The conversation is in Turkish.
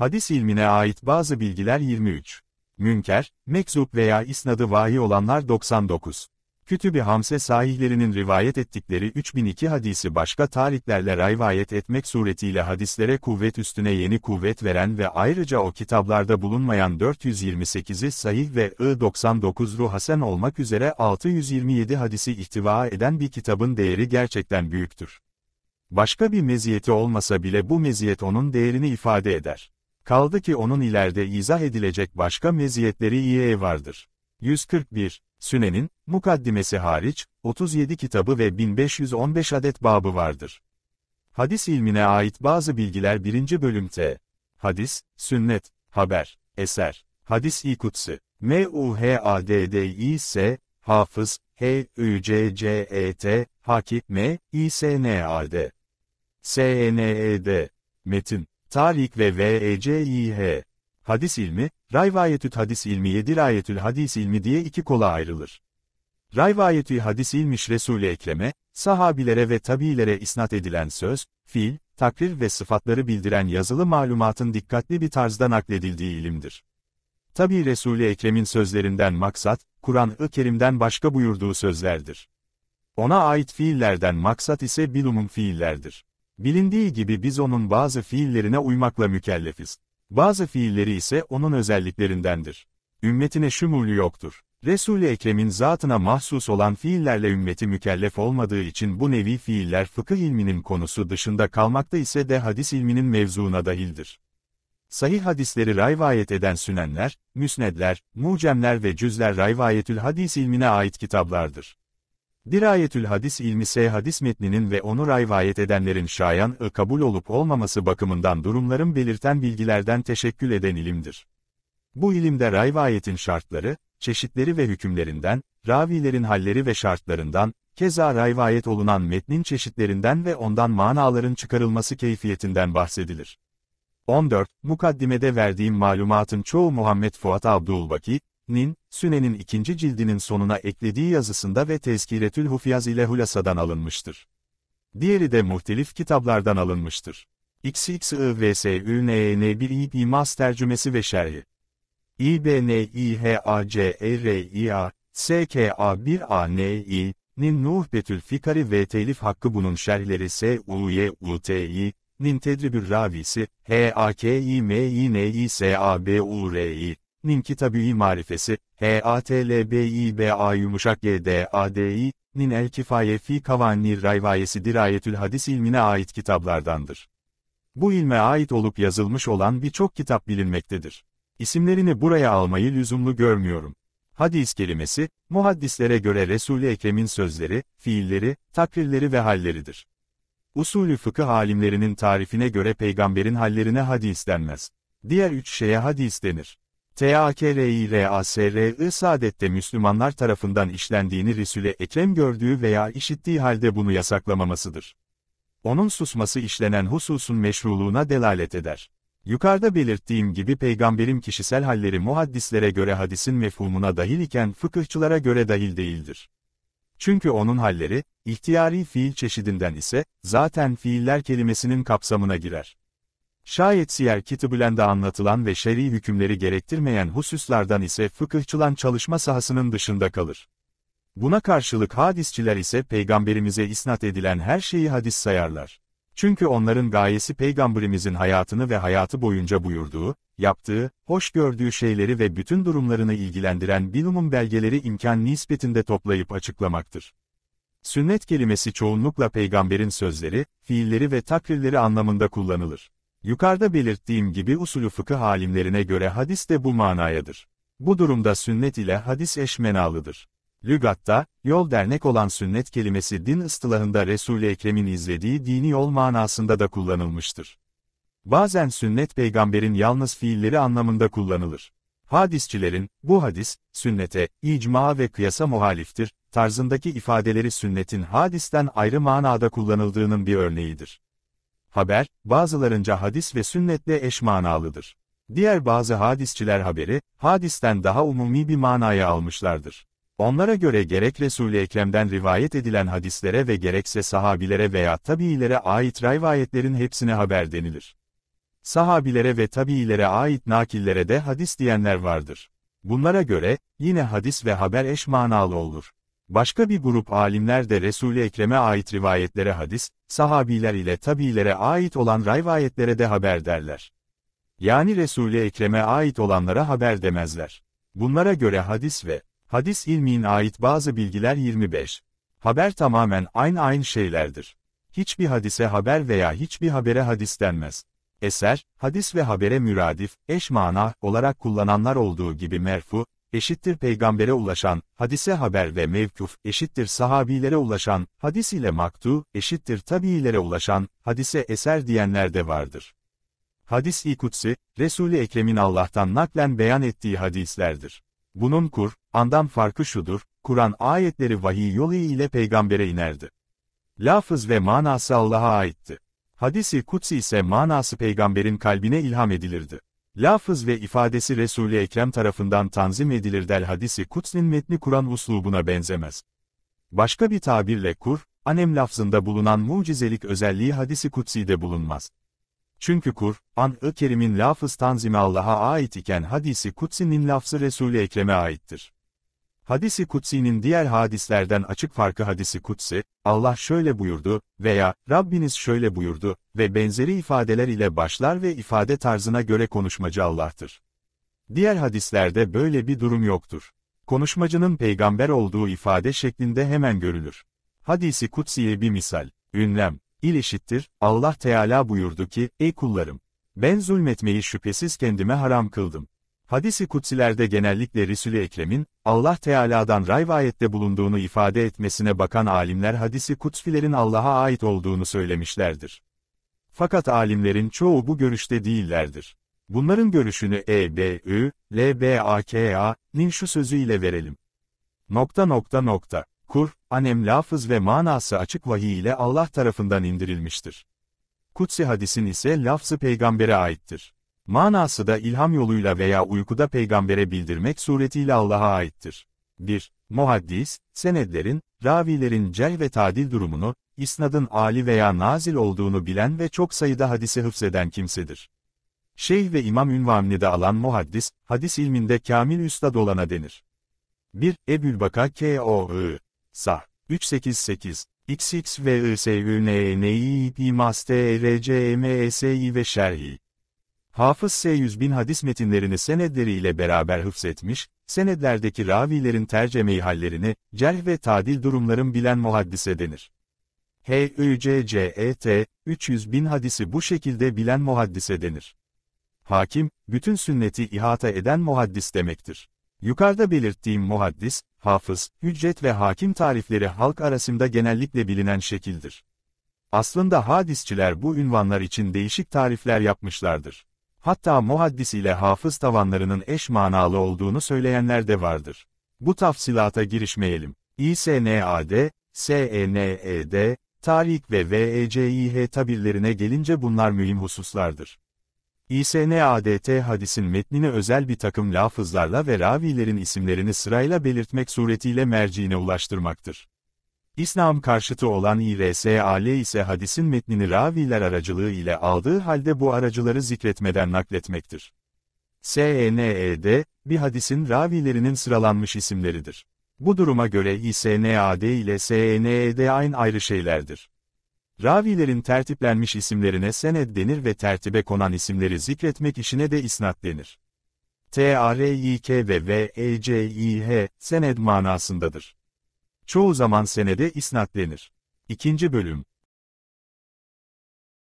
Hadis ilmine ait bazı bilgiler 23. Münker, mekzup veya isnadı vahi olanlar 99. Kütüb-i Hamse sahihlerinin rivayet ettikleri 3002 hadisi başka tarihlerle rivayet etmek suretiyle hadislere kuvvet üstüne yeni kuvvet veren ve ayrıca o kitaplarda bulunmayan 428'i sahih ve I-99 ruhasen olmak üzere 627 hadisi ihtiva eden bir kitabın değeri gerçekten büyüktür. Başka bir meziyeti olmasa bile bu meziyet onun değerini ifade eder. Kaldı ki onun ileride izah edilecek başka meziyetleri iyiye vardır. 141. Sünen'in, mukaddimesi hariç, 37 kitabı ve 1515 adet babı vardır. Hadis ilmine ait bazı bilgiler 1. bölümte. Hadis, sünnet, haber, eser, hadis-i kutsi, m u h a d d i s hafız, H-Ü-C-C-E-T, hakim, M-İ-S-N-A-D, S-N-E-D, e metin, Talik ve VECİH. Hadis ilmi, Rayvayetüt hadis ilmi, dirayetül hadis ilmi diye iki kola ayrılır. Rayvayetü hadis ilmiş Resul-i Ekrem'e, sahabilere ve tabiilere isnat edilen söz, fiil, takrir ve sıfatları bildiren yazılı malumatın dikkatli bir tarzda nakledildiği ilimdir. Tabi Resul-i Ekrem'in sözlerinden maksat, Kur'an-ı Kerim'den başka buyurduğu sözlerdir. Ona ait fiillerden maksat ise bilumum fiillerdir. Bilindiği gibi biz onun bazı fiillerine uymakla mükellefiz. Bazı fiilleri ise onun özelliklerindendir. Ümmetine şumulu yoktur. Resul-i Ekrem'in zatına mahsus olan fiillerle ümmeti mükellef olmadığı için bu nevi fiiller fıkıh ilminin konusu dışında kalmakta ise de hadis ilminin mevzuuna dahildir. Sahih hadisleri rivayet eden sünenler, müsnedler, mucemler ve cüzler rivayetül hadis ilmine ait kitaplardır. Dirayetül hadis ilmi se hadis metninin ve onu rivayet edenlerin şayan-ı kabul olup olmaması bakımından durumların belirten bilgilerden teşekkül eden ilimdir. Bu ilimde rivayetin şartları, çeşitleri ve hükümlerinden, ravilerin halleri ve şartlarından, keza rivayet olunan metnin çeşitlerinden ve ondan manaların çıkarılması keyfiyetinden bahsedilir. 14. Mukaddimede verdiğim malumatın çoğu Muhammed Fuat Abdülbaki, nin, Sünen'in ikinci cildinin sonuna eklediği yazısında ve Tezkiretül Hufyaz ile Hulasa'dan alınmıştır. Diğeri de muhtelif kitaplardan alınmıştır. XXIVSÜNEN1 İmaz e tercümesi ve şerhi. İBNİHACERİA SKA1ANİ Nin Nuhbetül Fikari ve Telif Hakkı bunun şerhleri S.U.Y.U.T.İ Nin Tedribür Ravisi I ninki tabii marifesi, h-a-t-l-b-i-b-a yumuşak g-d-a-d-i, nin el kifaye fi kavanni rayvayesi dirayetül hadis ilmine ait kitaplardandır. Bu ilme ait olup yazılmış olan birçok kitap bilinmektedir. İsimlerini buraya almayı lüzumlu görmüyorum. Hadis kelimesi, muhaddislere göre Resul-i Ekrem'in sözleri, fiilleri, takrirleri ve halleridir. Usulü fıkıh alimlerinin tarifine göre peygamberin hallerine hadis denmez. Diğer üç şeye hadis denir. TAKRİLASRI Saadet'te Müslümanlar tarafından işlendiğini Risule Ekrem gördüğü veya işittiği halde bunu yasaklamamasıdır. Onun susması işlenen hususun meşruluğuna delalet eder. Yukarıda belirttiğim gibi peygamberin kişisel halleri muhaddislere göre hadisin mefhumuna dahil iken fıkıhçılara göre dahil değildir. Çünkü onun halleri, ihtiyari fiil çeşidinden ise, zaten fiiller kelimesinin kapsamına girer. Şayet siyer kitabülende anlatılan ve şer'i hükümleri gerektirmeyen hususlardan ise fıkıhçılan çalışma sahasının dışında kalır. Buna karşılık hadisçiler ise peygamberimize isnat edilen her şeyi hadis sayarlar. Çünkü onların gayesi peygamberimizin hayatını ve hayatı boyunca buyurduğu, yaptığı, hoş gördüğü şeyleri ve bütün durumlarını ilgilendiren bilumum belgeleri imkan nispetinde toplayıp açıklamaktır. Sünnet kelimesi çoğunlukla peygamberin sözleri, fiilleri ve takrirleri anlamında kullanılır. Yukarıda belirttiğim gibi usulü fıkıh alimlerine göre hadis de bu manayadır. Bu durumda sünnet ile hadis eşmenalıdır. Lügatta, yol dernek olan sünnet kelimesi din ıstılahında Resul-i Ekrem'in izlediği dini yol manasında da kullanılmıştır. Bazen sünnet peygamberin yalnız fiilleri anlamında kullanılır. Hadisçilerin, bu hadis, sünnete, icma ve kıyasa muhaliftir, tarzındaki ifadeleri sünnetin hadisten ayrı manada kullanıldığının bir örneğidir haber, bazılarınca hadis ve sünnetle eş manalıdır. Diğer bazı hadisçiler haberi, hadisten daha umumi bir manaya almışlardır. Onlara göre gerek Resul-i Ekrem'den rivayet edilen hadislere ve gerekse sahabilere veya tabiilere ait rivayetlerin hepsine haber denilir. Sahabilere ve tabiilere ait nakillere de hadis diyenler vardır. Bunlara göre, yine hadis ve haber eş manalı olur. Başka bir grup alimler de Resul-i Ekrem'e ait rivayetlere hadis, sahabiler ile tabiilere ait olan rivayetlere de haber derler. Yani Resul-i Ekrem'e ait olanlara haber demezler. Bunlara göre hadis ve hadis ilmin ait bazı bilgiler 25. Haber tamamen aynı aynı şeylerdir. Hiçbir hadise haber veya hiçbir habere hadis denmez. Eser, hadis ve habere müradif, eş mana olarak kullananlar olduğu gibi merfu, eşittir peygambere ulaşan, hadise haber ve mevkuf, eşittir sahabilere ulaşan, hadis ile maktu, eşittir tabiilere ulaşan, hadise eser diyenler de vardır. Hadis-i Kutsi, Resul-i Ekrem'in Allah'tan naklen beyan ettiği hadislerdir. Bunun kur, andan farkı şudur, Kur'an ayetleri vahiy yolu ile peygambere inerdi. Lafız ve manası Allah'a aitti. Hadis-i Kutsi ise manası peygamberin kalbine ilham edilirdi. Lafız ve ifadesi Resul-i Ekrem tarafından tanzim edilir del hadisi kuts'in metni Kur'an uslubuna benzemez. Başka bir tabirle kur, anem lafzında bulunan mucizelik özelliği hadisi kutsi'de bulunmaz. Çünkü kur, an-ı kerimin lafız tanzimi Allah'a ait iken hadisi kutsinin lafzı Resul-i Ekrem'e aittir. Hadisi Kutsi'nin diğer hadislerden açık farkı hadisi Kutsi, Allah şöyle buyurdu veya Rabbiniz şöyle buyurdu ve benzeri ifadeler ile başlar ve ifade tarzına göre konuşmacı Allah'tır. Diğer hadislerde böyle bir durum yoktur. Konuşmacının peygamber olduğu ifade şeklinde hemen görülür. Hadisi Kutsi'ye bir misal, ünlem, il eşittir, Allah Teala buyurdu ki, ey kullarım, ben zulmetmeyi şüphesiz kendime haram kıldım. Hadisi kutsilerde genellikle Resul-i Ekrem'in, Allah Teala'dan rivayette bulunduğunu ifade etmesine bakan alimler hadisi kutsilerin Allah'a ait olduğunu söylemişlerdir. Fakat alimlerin çoğu bu görüşte değillerdir. Bunların görüşünü E.B.Ü, nin şu sözüyle verelim. Nokta nokta nokta. Kur, anem lafız ve manası açık vahiy ile Allah tarafından indirilmiştir. Kutsi hadisin ise lafzı peygambere aittir. Manası da ilham yoluyla veya uykuda peygambere bildirmek suretiyle Allah'a aittir. 1. Muhaddis, senedlerin, ravilerin cel ve tadil durumunu, isnadın âli veya nazil olduğunu bilen ve çok sayıda hadisi hıfzeden kimsedir. Şeyh ve imam ünvanını da alan muhaddis, hadis ilminde kamil üstad olana denir. 1. Ebülbaka K.O.I. Sah. 388. XX ve ISÜNENİİ PİMASTERCMSİ e ve Şerhi. Hafız S100 bin hadis metinlerini senedleriyle beraber hıfzetmiş, senedlerdeki ravilerin tercemeyi hallerini, cerh ve tadil durumların bilen muhaddise denir. HÜCCET, 300 bin hadisi bu şekilde bilen muhaddise denir. Hakim, bütün sünneti ihata eden muhaddis demektir. Yukarıda belirttiğim muhaddis, hafız, hüccet ve hakim tarifleri halk arasında genellikle bilinen şekildir. Aslında hadisçiler bu ünvanlar için değişik tarifler yapmışlardır hatta muhaddis ile hafız tavanlarının eş manalı olduğunu söyleyenler de vardır. Bu tafsilata girişmeyelim. İSNAD, SENED, Talik ve VECİH tabirlerine gelince bunlar mühim hususlardır. İSNADT hadisin metnini özel bir takım lafızlarla ve ravilerin isimlerini sırayla belirtmek suretiyle merciine ulaştırmaktır. İslam karşıtı olan İRSAL ise hadisin metnini raviler aracılığı ile aldığı halde bu aracıları zikretmeden nakletmektir. SNED, e bir hadisin ravilerinin sıralanmış isimleridir. Bu duruma göre İSNAD ile SNED e aynı ayrı şeylerdir. Ravilerin tertiplenmiş isimlerine sened denir ve tertibe konan isimleri zikretmek işine de isnat denir. TRİK ve VECIH sened manasındadır çoğu zaman senede isnat denir. 2. Bölüm